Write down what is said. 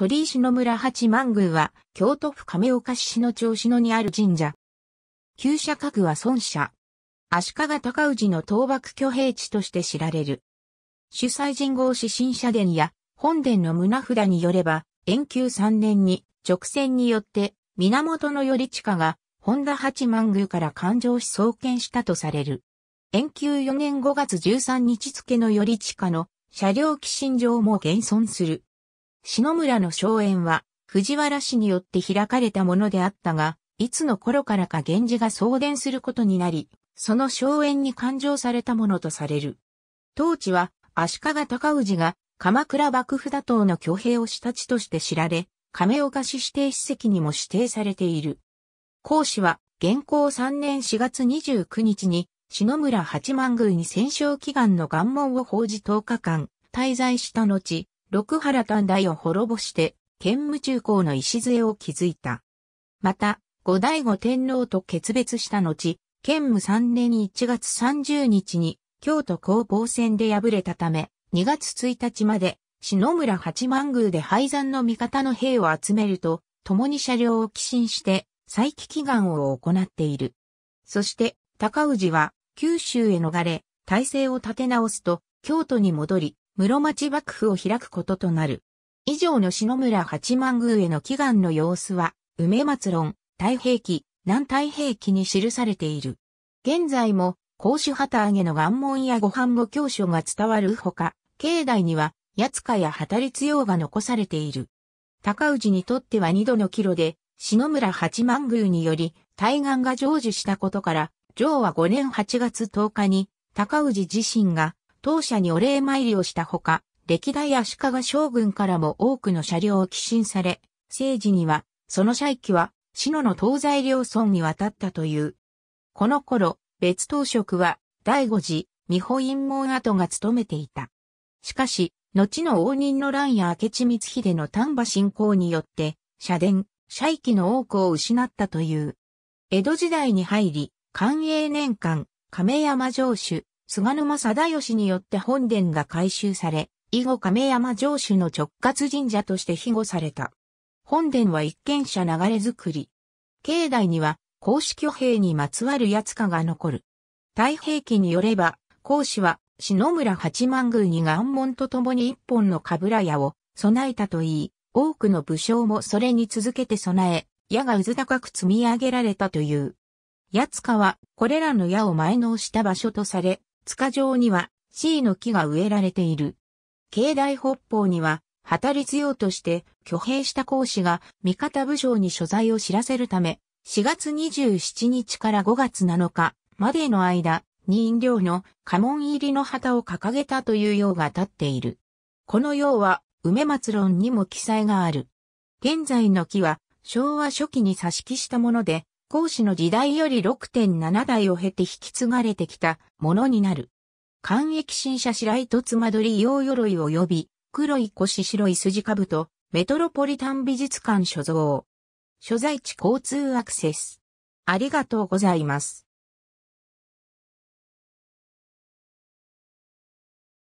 鳥石野村八幡宮は、京都府亀岡市篠町篠にある神社。旧社家具は孫社。足利高氏の倒幕挙兵地として知られる。主催人号指針社殿や本殿の胸札によれば、延久3年に直線によって源頼親が本田八幡宮から勘定し創建したとされる。延久4年5月13日付の頼親の車両寄進場も現存する。篠村の荘園は、藤原氏によって開かれたものであったが、いつの頃からか源氏が送電することになり、その荘園に勘定されたものとされる。当地は、足利尊氏が鎌倉幕府打倒の挙兵をした地として知られ、亀岡市指定史跡にも指定されている。孔子は、現行3年4月29日に、篠村八幡宮に戦勝祈願の願文を報じ10日間、滞在した後、六原短大を滅ぼして、剣武中高の礎を築いた。また、後醍醐天皇と決別した後、剣武三年1月30日に、京都攻防戦で敗れたため、2月1日まで、篠村八幡宮で廃山の味方の兵を集めると、共に車両を寄進して、再起祈願を行っている。そして、高氏は、九州へ逃れ、体制を立て直すと、京都に戻り、室町幕府を開くこととなる。以上の篠村八幡宮への祈願の様子は、梅松論、太平記、南太平記に記されている。現在も、孔子旗揚げの願文やご飯の教書が伝わるほか、境内には、八塚や旗立用が残されている。高氏にとっては二度の帰路で、篠村八幡宮により、対岸が成就したことから、上は5年8月10日に、高氏自身が当社にお礼参りをしたほか、歴代足利将軍からも多くの車両を寄進され、政治には、その社域は、篠の東西両村に渡ったという。この頃、別当職は、第五次、美保院門跡が務めていた。しかし、後の応仁の乱や明智光秀の丹波侵攻によって、社殿、社域の多くを失ったという。江戸時代に入り、寛永年間、亀山城主、菅沼貞義によって本殿が改修され、以後亀山城主の直轄神社として庇護された。本殿は一軒者流れ作り。境内には孔子挙兵にまつわる八塚が残る。太平記によれば、孔子は篠村八幡宮に岩門と共に一本のかぶら屋を備えたといい、多くの武将もそれに続けて備え、矢がうず高く積み上げられたという。八塚はこれらの矢を前納した場所とされ、塚上には C の木が植えられている。境内北方には、働り強として挙兵した講師が味方武将に所在を知らせるため、4月27日から5月7日までの間、人領の家紋入りの旗を掲げたという用が立っている。この用は梅松論にも記載がある。現在の木は昭和初期に挿し木したもので、講子の時代より6.7代を経て引き継がれてきたものになる。官役新社白糸とつまどり用鎧及び、黒い腰白い筋兜、メトロポリタン美術館所蔵。所在地交通アクセス。ありがとうございます。